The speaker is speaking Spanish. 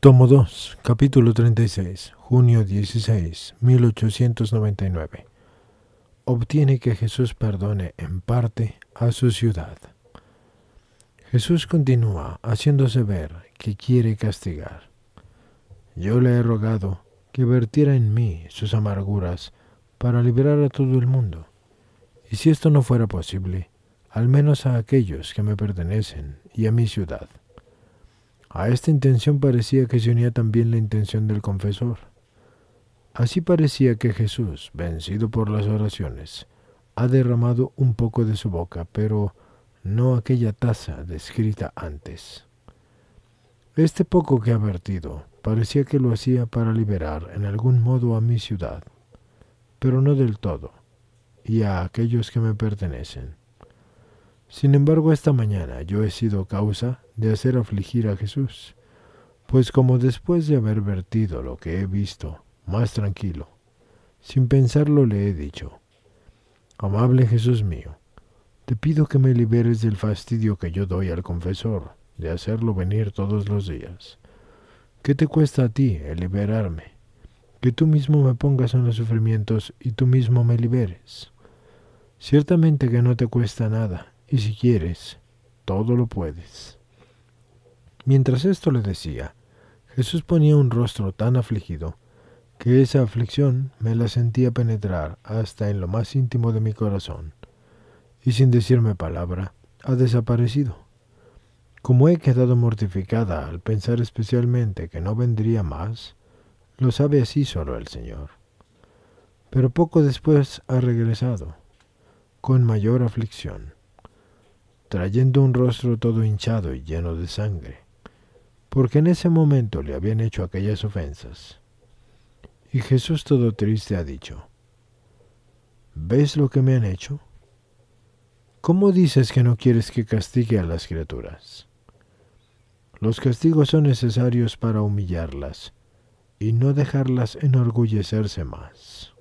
Tomo 2, capítulo 36, junio 16, 1899. Obtiene que Jesús perdone en parte a su ciudad. Jesús continúa haciéndose ver que quiere castigar. Yo le he rogado que vertiera en mí sus amarguras para liberar a todo el mundo. Y si esto no fuera posible, al menos a aquellos que me pertenecen y a mi ciudad. A esta intención parecía que se unía también la intención del confesor. Así parecía que Jesús, vencido por las oraciones, ha derramado un poco de su boca, pero no aquella taza descrita antes. Este poco que ha vertido parecía que lo hacía para liberar en algún modo a mi ciudad, pero no del todo, y a aquellos que me pertenecen. Sin embargo, esta mañana yo he sido causa de hacer afligir a Jesús, pues como después de haber vertido lo que he visto, más tranquilo, sin pensarlo le he dicho, Amable Jesús mío, te pido que me liberes del fastidio que yo doy al confesor de hacerlo venir todos los días. ¿Qué te cuesta a ti el liberarme? Que tú mismo me pongas en los sufrimientos y tú mismo me liberes. Ciertamente que no te cuesta nada, y si quieres, todo lo puedes. Mientras esto le decía, Jesús ponía un rostro tan afligido que esa aflicción me la sentía penetrar hasta en lo más íntimo de mi corazón, y sin decirme palabra, ha desaparecido. Como he quedado mortificada al pensar especialmente que no vendría más, lo sabe así solo el Señor. Pero poco después ha regresado, con mayor aflicción trayendo un rostro todo hinchado y lleno de sangre, porque en ese momento le habían hecho aquellas ofensas. Y Jesús todo triste ha dicho, ¿ves lo que me han hecho? ¿Cómo dices que no quieres que castigue a las criaturas? Los castigos son necesarios para humillarlas y no dejarlas enorgullecerse más.